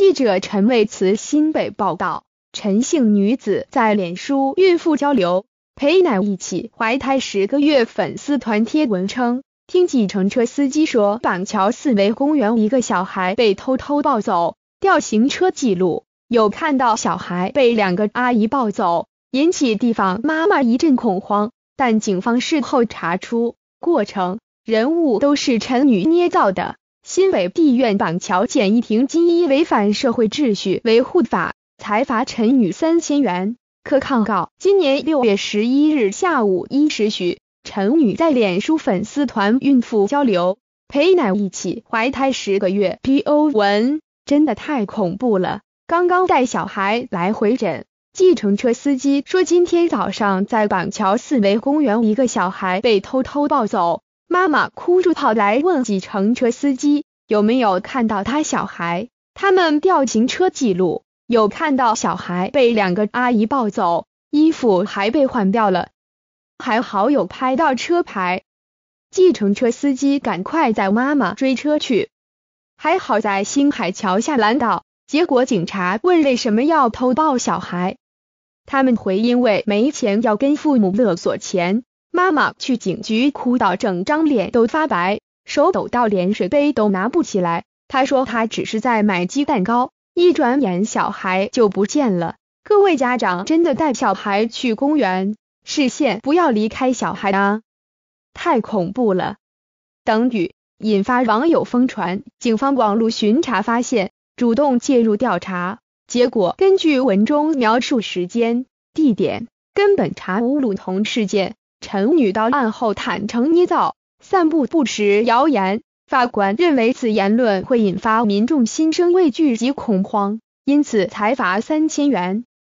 记者陈卫慈新北报道，陈姓女子在脸书孕妇交流陪奶一起怀胎十个月，粉丝团贴文称，听计程车司机说，板桥四维公园一个小孩被偷偷抱走，调行车记录有看到小孩被两个阿姨抱走，引起地方妈妈一阵恐慌，但警方事后查出过程人物都是陈女捏造的。新北地院板桥简易庭金依违反社会秩序维护法裁罚陈女三千元，可抗告。今年六月十一日下午一时许，陈女在脸书粉丝团孕妇交流，陪奶一起怀胎十个月。P o 文真的太恐怖了！刚刚带小孩来回诊，计程车司机说，今天早上在板桥四维公园，一个小孩被偷偷抱走，妈妈哭着跑来问计程车司机。有没有看到他小孩？他们调行车记录，有看到小孩被两个阿姨抱走，衣服还被换掉了。还好有拍到车牌。计程车司机赶快载妈妈追车去。还好在星海桥下拦到，结果警察问为什么要偷抱小孩，他们回因为没钱要跟父母勒索钱。妈妈去警局哭到整张脸都发白。手抖到连水杯都拿不起来。他说他只是在买鸡蛋糕，一转眼小孩就不见了。各位家长真的带小孩去公园，视线不要离开小孩啊！太恐怖了！等雨引发网友疯传，警方网络巡查发现，主动介入调查。结果根据文中描述时间地点，根本查无鲁童事件。陈女到案后坦诚捏造。散布不实谣言，法官认为此言论会引发民众心生畏惧及恐慌，因此才罚三千元。